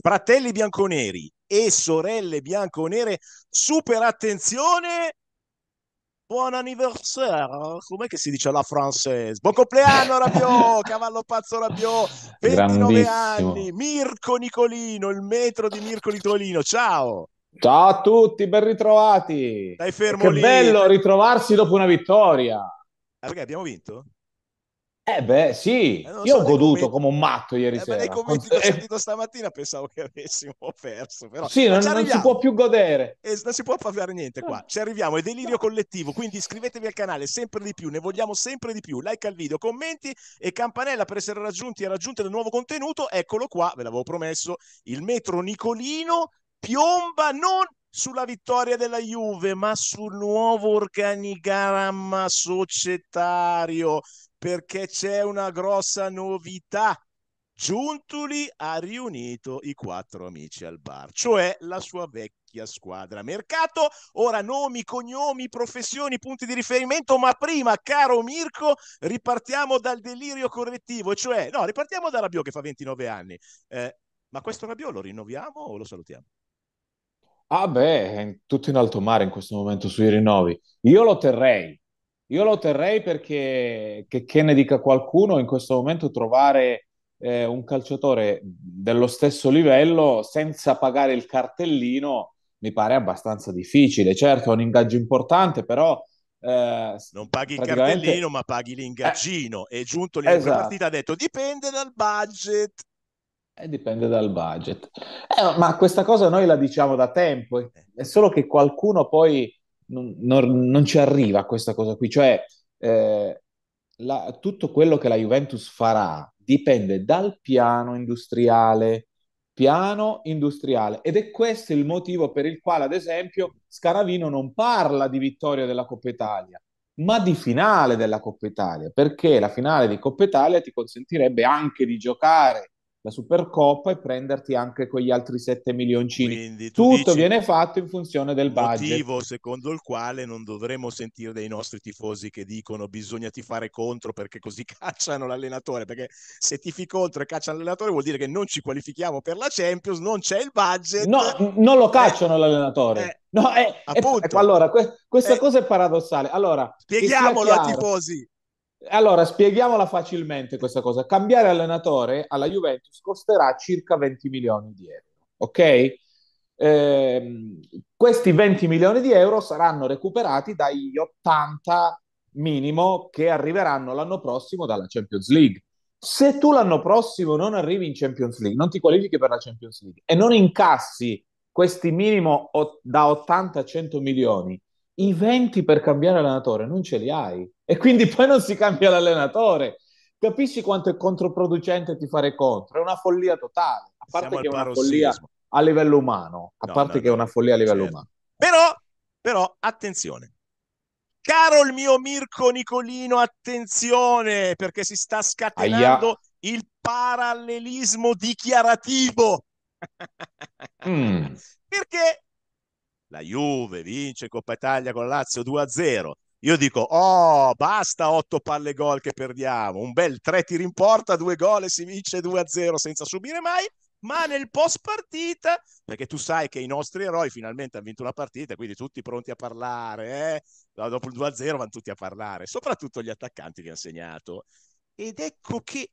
fratelli bianconeri e sorelle bianconere, super attenzione. Buon anniversario, com'è che si dice alla francese? Buon compleanno Rabiot, cavallo pazzo Rabiot, 29 anni, Mirko Nicolino, il metro di Mirko Nicolino, ciao! Ciao a tutti, ben ritrovati! Dai fermo che lì! Che bello ritrovarsi dopo una vittoria! Ah, abbiamo vinto? Eh beh, sì, eh, io so, ho goduto commenti... come un matto ieri eh, sera. Nei commenti che ho sentito stamattina pensavo che avessimo perso, però Sì, non, non, si può più godere. Eh, non si può fare niente qua. Eh. Ci arriviamo, è delirio collettivo, quindi iscrivetevi al canale sempre di più, ne vogliamo sempre di più. Like al video, commenti e campanella per essere raggiunti e raggiunte del nuovo contenuto. Eccolo qua, ve l'avevo promesso, il metro Nicolino piomba non sulla vittoria della Juve, ma sul nuovo organigramma societario perché c'è una grossa novità. Giuntuli ha riunito i quattro amici al bar, cioè la sua vecchia squadra. Mercato, ora nomi, cognomi, professioni, punti di riferimento, ma prima, caro Mirko, ripartiamo dal delirio correttivo, cioè, no, ripartiamo da Rabiot che fa 29 anni. Eh, ma questo Rabiot lo rinnoviamo o lo salutiamo? Ah beh, è tutto in alto mare in questo momento sui rinnovi. Io lo terrei, io lo terrei perché, che, che ne dica qualcuno, in questo momento trovare eh, un calciatore dello stesso livello senza pagare il cartellino mi pare abbastanza difficile. Certo, è un ingaggio importante, però... Eh, non paghi praticamente... il cartellino, ma paghi l'ingaggino. Eh, è giunto lì esatto. partita, ha detto dipende dal budget. Eh, dipende dal budget. Eh, ma questa cosa noi la diciamo da tempo, eh. è solo che qualcuno poi non, non, ci arriva questa cosa qui, cioè eh, la, tutto quello che la Juventus farà dipende dal piano industriale, piano industriale. Ed è questo il motivo per il quale, ad esempio, Scaravino non parla di vittoria della Coppa Italia, ma di finale della Coppa Italia, perché la finale di Coppa Italia ti consentirebbe anche di giocare la Supercoppa e prenderti anche quegli altri 7 milioncini. Quindi tu Tutto viene fatto in funzione del budget. motivo secondo il quale non dovremmo sentire dei nostri tifosi che dicono bisogna tifare contro perché così cacciano l'allenatore, perché se tifi contro e cacciano l'allenatore vuol dire che non ci qualifichiamo per la Champions, non c'è il budget. No, non lo eh, cacciano eh, l'allenatore. Eh, no, è, appunto. È, ecco, allora, que- questa eh, cosa è paradossale. Allora, spieghiamolo ai tifosi. Allora, spieghiamola facilmente questa cosa. Cambiare allenatore alla Juventus costerà circa 20 milioni di euro, ok? Eh, questi 20 milioni di euro saranno recuperati dagli 80 minimo che arriveranno l'anno prossimo dalla Champions League. Se tu l'anno prossimo non arrivi in Champions League, non ti qualifichi per la Champions League e non incassi questi minimo da 80 a 100 milioni i venti per cambiare allenatore non ce li hai e quindi poi non si cambia l'allenatore. Capisci quanto è controproducente ti fare contro? È una follia totale, a parte Siamo che è una follia a livello umano, a no, parte no, che è una follia a livello certo. umano. Però, però, attenzione. Caro il mio Mirko Nicolino, attenzione, perché si sta scatenando Aia. il parallelismo dichiarativo. Mm. perché la Juve vince Coppa Italia con la Lazio 2-0. Io dico, oh, basta 8 palle gol che perdiamo, un bel 3 tiri in porta, 2 gol e si vince 2-0 senza subire mai ma nel post partita, perché tu sai che i nostri eroi finalmente hanno vinto una partita, quindi tutti pronti a parlare, eh? dopo il 2-0 vanno tutti a parlare, soprattutto gli attaccanti che hanno segnato. Ed ecco che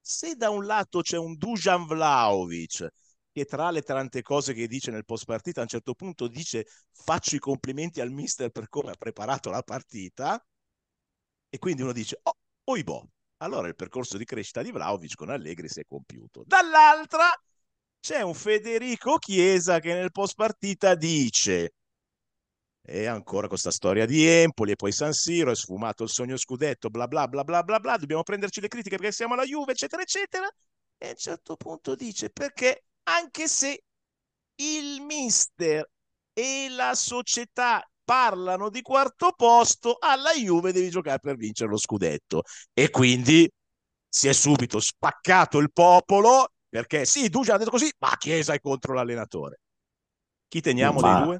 se da un lato c'è un Dujan Vlaovic che tra le tante cose che dice nel post partita, a un certo punto dice faccio i complimenti al mister per come ha preparato la partita, e quindi uno dice, oh, oibò, allora il percorso di crescita di Vlaovic con Allegri si è compiuto. Dall'altra c'è un Federico Chiesa che nel post partita dice e ancora questa storia di Empoli e poi San Siro, è sfumato il sogno scudetto, bla bla bla bla bla bla, dobbiamo prenderci le critiche perché siamo alla Juve, eccetera, eccetera. E a un certo punto dice perché anche se il mister e la società parlano di quarto posto, alla Juve devi giocare per vincere lo scudetto. E quindi si è subito spaccato il popolo perché sì, Duce ha detto così, ma Chiesa è contro l'allenatore. Chi teniamo ma, dei due?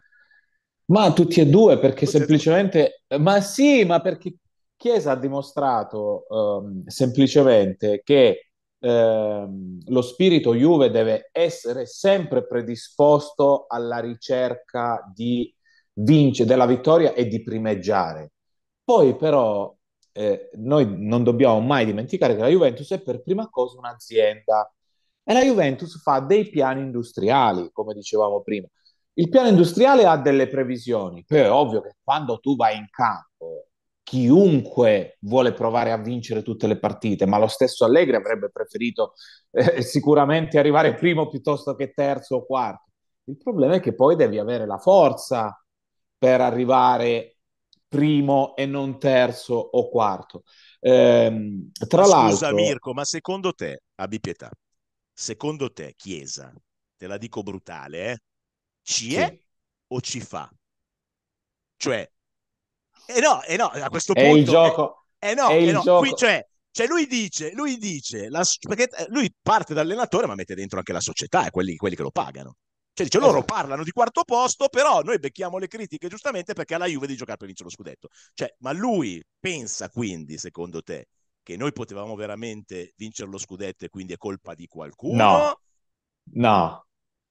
Ma tutti e due, perché tutti semplicemente... Due. Ma sì, ma perché Chiesa ha dimostrato um, semplicemente che Ehm, lo spirito Juve deve essere sempre predisposto alla ricerca di vincere della vittoria e di primeggiare. Poi però eh, noi non dobbiamo mai dimenticare che la Juventus è per prima cosa un'azienda e la Juventus fa dei piani industriali, come dicevamo prima. Il piano industriale ha delle previsioni, poi è ovvio che quando tu vai in campo chiunque vuole provare a vincere tutte le partite, ma lo stesso Allegri avrebbe preferito eh, sicuramente arrivare primo piuttosto che terzo o quarto. Il problema è che poi devi avere la forza per arrivare primo e non terzo o quarto. Eh, tra Scusa, l'altro... Scusa Mirko, ma secondo te, abbi pietà, secondo te Chiesa, te la dico brutale, eh, ci sì. è o ci fa? Cioè, e eh no, eh no, a questo punto... È il gioco. Eh, eh, no, è eh il no. Gioco. Qui, cioè, cioè lui dice, lui dice, la, perché eh, lui parte dall'allenatore ma mette dentro anche la società e quelli, quelli che lo pagano. Cioè dice, loro esatto. parlano di quarto posto, però noi becchiamo le critiche giustamente perché alla Juve di giocare per vincere lo scudetto. Cioè, ma lui pensa quindi, secondo te, che noi potevamo veramente vincere lo scudetto e quindi è colpa di qualcuno? No, no.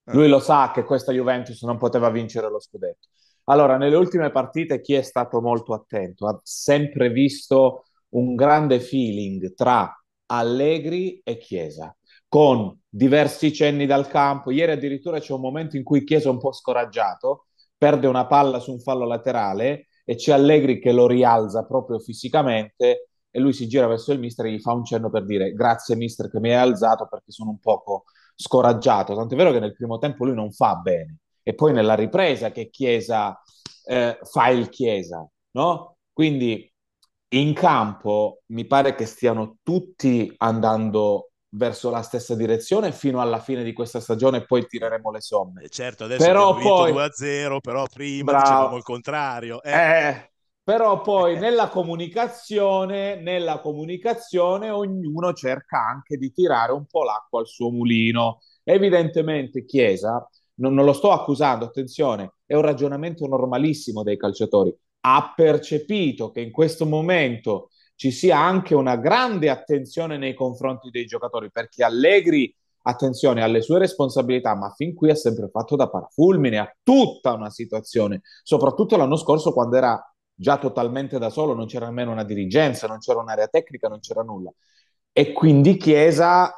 Ah. Lui lo sa che questa Juventus non poteva vincere lo scudetto. Allora, nelle ultime partite chi è stato molto attento ha sempre visto un grande feeling tra Allegri e Chiesa, con diversi cenni dal campo. Ieri addirittura c'è un momento in cui Chiesa è un po' scoraggiato, perde una palla su un fallo laterale e c'è Allegri che lo rialza proprio fisicamente e lui si gira verso il mister e gli fa un cenno per dire grazie mister che mi hai alzato perché sono un poco scoraggiato. Tant'è vero che nel primo tempo lui non fa bene e poi nella ripresa che Chiesa eh, fa il Chiesa, no? Quindi in campo mi pare che stiano tutti andando verso la stessa direzione fino alla fine di questa stagione e poi tireremo le somme. Eh, certo, adesso però poi... 2-0, però prima Bravo. dicevamo il contrario. Eh. Eh, però poi nella comunicazione, nella comunicazione ognuno cerca anche di tirare un po' l'acqua al suo mulino. Evidentemente Chiesa non, non lo sto accusando, attenzione, è un ragionamento normalissimo dei calciatori, ha percepito che in questo momento ci sia anche una grande attenzione nei confronti dei giocatori, perché Allegri, attenzione alle sue responsabilità, ma fin qui ha sempre fatto da parafulmine a tutta una situazione, soprattutto l'anno scorso quando era già totalmente da solo, non c'era nemmeno una dirigenza, non c'era un'area tecnica, non c'era nulla. E quindi Chiesa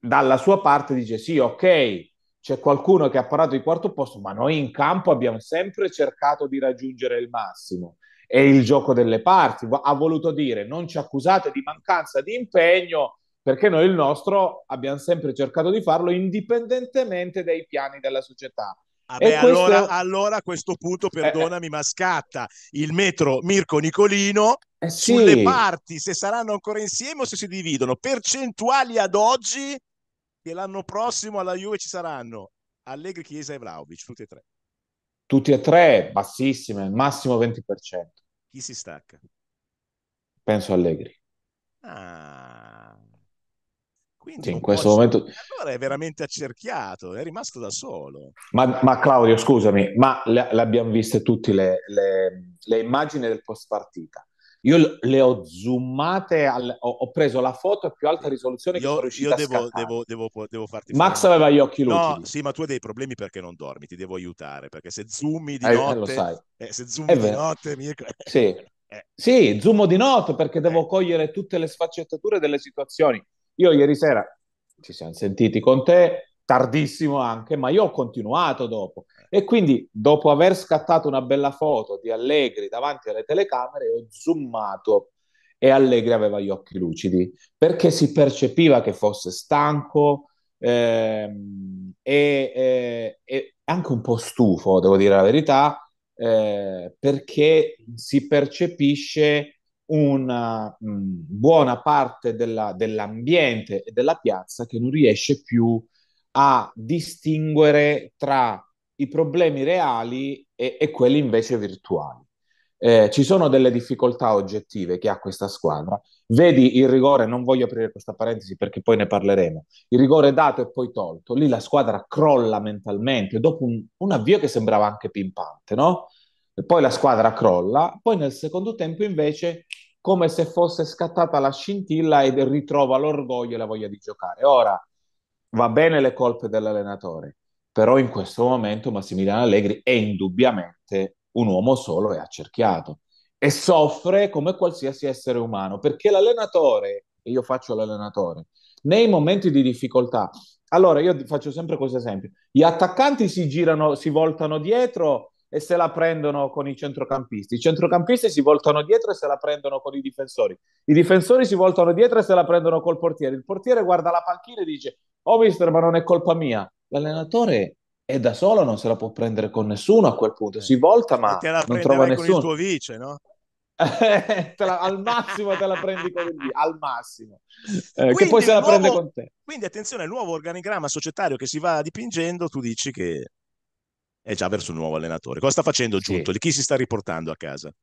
dalla sua parte dice sì, ok, c'è qualcuno che ha parlato di quarto posto, ma noi in campo abbiamo sempre cercato di raggiungere il massimo. È il gioco delle parti. Ha voluto dire non ci accusate di mancanza di impegno perché noi il nostro abbiamo sempre cercato di farlo indipendentemente dai piani della società. Vabbè, ah questo... allora, allora, a questo punto, eh, eh. perdonami, eh, ma scatta il metro Mirko Nicolino eh sì. sulle parti, se saranno ancora insieme o se si dividono. Percentuali ad oggi che l'anno prossimo alla Juve ci saranno Allegri, Chiesa e Vlaovic, tutti e tre. Tutti e tre bassissime, massimo 20%. Chi si stacca? Penso Allegri. Ah. Quindi sì, in questo momento... Allora è veramente accerchiato, è rimasto da solo. Ma, ma Claudio, scusami, ma le, le abbiamo viste tutte le, le, le immagini del post partita. Io le ho zoomate, al, ho, ho, preso la foto a più alta risoluzione io, che sono io devo, devo, devo, devo, farti Max fare. aveva gli occhi lucidi. No, sì, ma tu hai dei problemi perché non dormi, ti devo aiutare, perché se zoomi di eh, eh notte... Eh, se zoomi di notte... Mi... Sì. Eh. sì, zoomo di notte perché devo eh. cogliere tutte le sfaccettature delle situazioni. Io ieri sera ci siamo sentiti con te, tardissimo anche, ma io ho continuato dopo. Eh. E quindi, dopo aver scattato una bella foto di Allegri davanti alle telecamere, ho zoomato e Allegri aveva gli occhi lucidi perché si percepiva che fosse stanco ehm, e, e, e, anche un po' stufo, devo dire la verità, eh, perché si percepisce una mh, mm, buona parte della, dell'ambiente e della piazza che non riesce più a a distinguere tra i problemi reali e, e quelli invece virtuali. Eh, ci sono delle difficoltà oggettive che ha questa squadra. Vedi il rigore, non voglio aprire questa parentesi perché poi ne parleremo. Il rigore dato e poi tolto, lì la squadra crolla mentalmente dopo un, un avvio che sembrava anche pimpante, no? E poi la squadra crolla, poi nel secondo tempo invece come se fosse scattata la scintilla e ritrova l'orgoglio e la voglia di giocare. Ora, va bene le colpe dell'allenatore, però in questo momento Massimiliano Allegri è indubbiamente un uomo solo e accerchiato e soffre come qualsiasi essere umano, perché l'allenatore, e io faccio l'allenatore, nei momenti di difficoltà, allora io faccio sempre questo esempio, gli attaccanti si girano, si voltano dietro e se la prendono con i centrocampisti. I centrocampisti si voltano dietro e se la prendono con i difensori. I difensori si voltano dietro e se la prendono col portiere. Il portiere guarda la panchina e dice: Oh, mister, ma non è colpa mia. L'allenatore è da solo, non se la può prendere con nessuno a quel punto. Si volta, ma non trova nessuno. Con il tuo vice, no? la, al massimo te la prendi con lui, al massimo, eh, che poi se la nuovo, prende con te. Quindi attenzione, il nuovo organigramma societario che si va dipingendo, tu dici che è già verso un nuovo allenatore. Cosa sta facendo sì. Giuntoli? Chi si sta riportando a casa?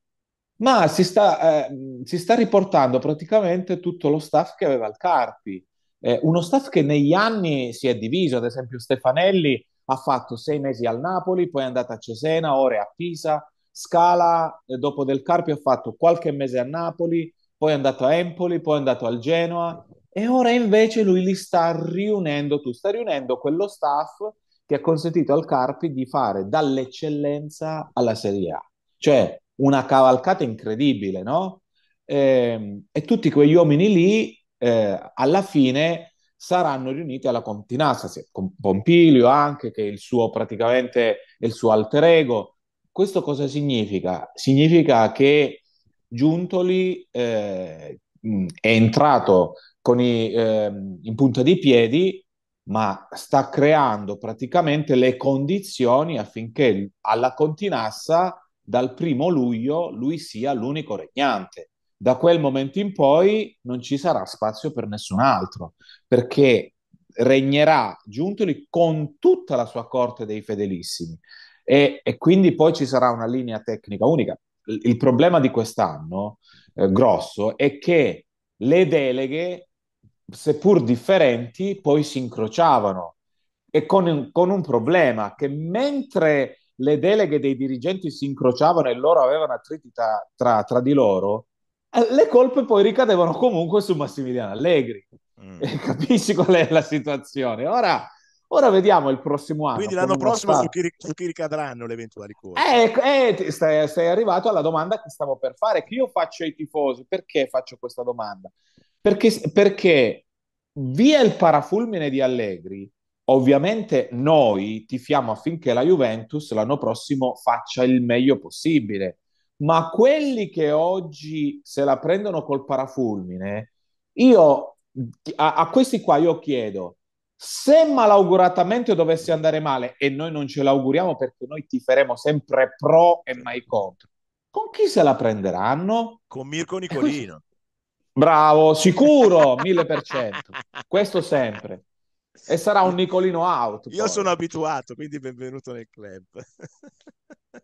Ma si sta, eh, si sta riportando praticamente tutto lo staff che aveva il Carpi. Eh, uno staff che negli anni si è diviso, ad esempio Stefanelli ha fatto sei mesi al Napoli, poi è andato a Cesena, ora è a Pisa, Scala, eh, dopo Del Carpi ha fatto qualche mese a Napoli, poi è andato a Empoli, poi è andato al Genoa e ora invece lui li sta riunendo, tu stai riunendo quello staff che ha consentito al Carpi di fare dall'eccellenza alla Serie A, cioè una cavalcata incredibile, no? E, ehm, e tutti quegli uomini lì eh, alla fine saranno riuniti alla Continassa, con Pompilio anche, che è il suo praticamente il suo alter ego. Questo cosa significa? Significa che Giuntoli eh, è entrato i, eh, in punta di piedi ma sta creando praticamente le condizioni affinché alla Continassa dal primo luglio lui sia l'unico regnante. Da quel momento in poi non ci sarà spazio per nessun altro, perché regnerà Giuntoli con tutta la sua corte dei fedelissimi e, e quindi poi ci sarà una linea tecnica unica. Il, il problema di quest'anno, eh, grosso, è che le deleghe seppur differenti, poi si incrociavano e con un, con un problema che mentre le deleghe dei dirigenti si incrociavano e loro avevano attriti tra, tra, tra di loro, eh, le colpe poi ricadevano comunque su Massimiliano Allegri. Mm. Eh, capisci qual è la situazione? Ora, ora vediamo il prossimo anno. Quindi l'anno prossimo stato... su, chi, su, chi, ricadranno le eventuali colpe. Eh, ecco, eh, stai, stai, arrivato alla domanda che stavo per fare, che io faccio ai tifosi. Perché faccio questa domanda? Perché, perché via il parafulmine di Allegri, ovviamente noi tifiamo affinché la Juventus l'anno prossimo faccia il meglio possibile, ma quelli che oggi se la prendono col parafulmine, io a, a questi qua io chiedo, se malauguratamente dovesse andare male, e noi non ce l'auguriamo perché noi tiferemo sempre pro e mai contro, con chi se la prenderanno? Con Mirko Nicolino. Bravo, sicuro, mille per cento. Questo sempre. E sarà un Nicolino out. Io sono abituato, quindi benvenuto nel club.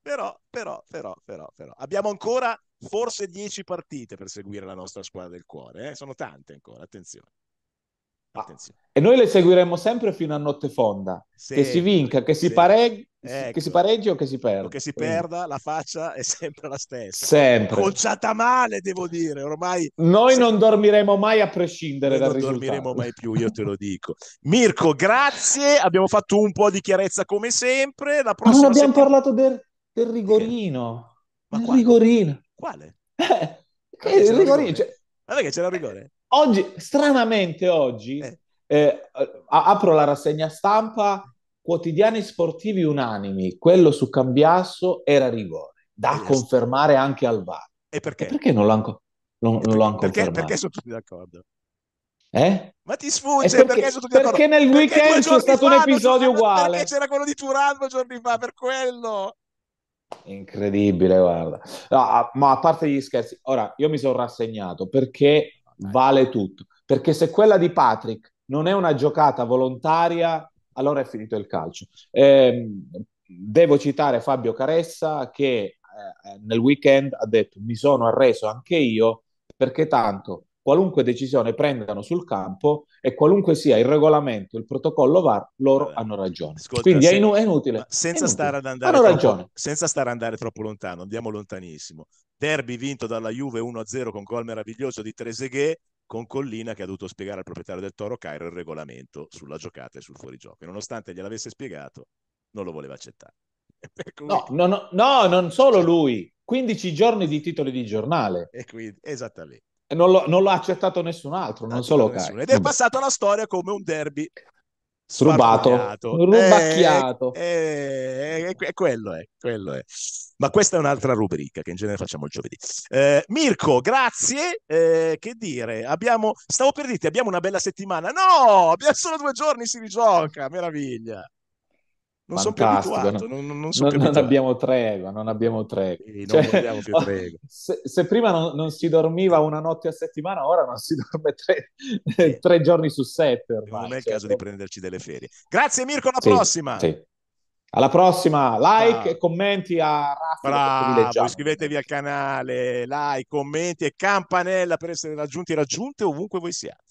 però, però, però, però, però. Abbiamo ancora forse dieci partite per seguire la nostra squadra del cuore. Eh? Sono tante ancora, attenzione. Ah, Attenzione. E noi le seguiremo sempre fino a notte fonda. Sempre, che si vinca, che si, pareggi, ecco. che si ecco. pareggi o che si perda. O che si perda, la faccia è sempre la stessa. Sempre. Conciata male, devo dire, ormai... Noi non dormiremo mai a prescindere noi dal non risultato. Non dormiremo mai più, io te lo dico. Mirko, grazie, abbiamo fatto un po' di chiarezza come sempre. La ah, prossima Ma non abbiamo settimana... parlato del, del rigorino. Ma del quale? rigorino. Quale? Eh, che rigorino? Cioè... Vabbè che c'era il rigore. Oggi, stranamente oggi, eh. Eh, apro la rassegna stampa, quotidiani sportivi unanimi, quello su Cambiasso era rigore, da eh, confermare anche al VAR. E perché? E perché non lo hanno non, non han confermato? Perché, sono tutti d'accordo? Eh? Ma ti sfugge perché, perché, sono tutti d'accordo? Perché nel weekend c'è stato fa, un episodio uguale. Perché c'era quello di Turan due giorni fa, per quello. Incredibile, guarda. No, ma a parte gli scherzi, ora io mi sono rassegnato perché Ecco. vale tutto. Perché se quella di Patrick non è una giocata volontaria, allora è finito il calcio. Eh, devo citare Fabio Caressa che eh, nel weekend ha detto mi sono arreso anche io perché tanto qualunque decisione prendano sul campo e qualunque sia il regolamento, il protocollo VAR, loro Vabbè. hanno ragione. Ascolta, Quindi se... è, inu- è, inutile. Senza, è inutile. Stare ad andare hanno troppo, senza stare ad andare troppo lontano, andiamo lontanissimo. Derby vinto dalla Juve 1-0 con gol meraviglioso di Trezeguet con Collina che ha dovuto spiegare al proprietario del Toro Cairo il regolamento sulla giocata e sul fuorigioco. E nonostante gliel'avesse spiegato, non lo voleva accettare. No, no, no, no, non solo lui. 15 giorni di titoli di giornale. E quindi, esattamente non, lo, non l'ha accettato nessun altro, non solo nessuno. Ed è passata la storia come un derby rubato, rubacchiato. Eh, eh, eh, quello, è, quello è. Ma questa è un'altra rubrica che in genere facciamo il giovedì. Eh, Mirko, grazie. Eh, che dire, abbiamo, stavo per dirti, abbiamo una bella settimana. No, abbiamo solo due giorni, si rigioca, meraviglia. Non sono più abituato, no? non, non, sono non, più non abbiamo tregua, non abbiamo tregua. cioè, non più tregua. Se, se, prima non, non, si dormiva una notte a settimana, ora non si dorme tre, eh, tre giorni su sette ormai. Non è il cioè, caso di prenderci delle ferie. Grazie Mirko, alla sì, prossima! Sì. Alla prossima, like ah. e commenti a Raffa. iscrivetevi al canale, like, commenti e campanella per essere raggiunti e raggiunte ovunque voi siate.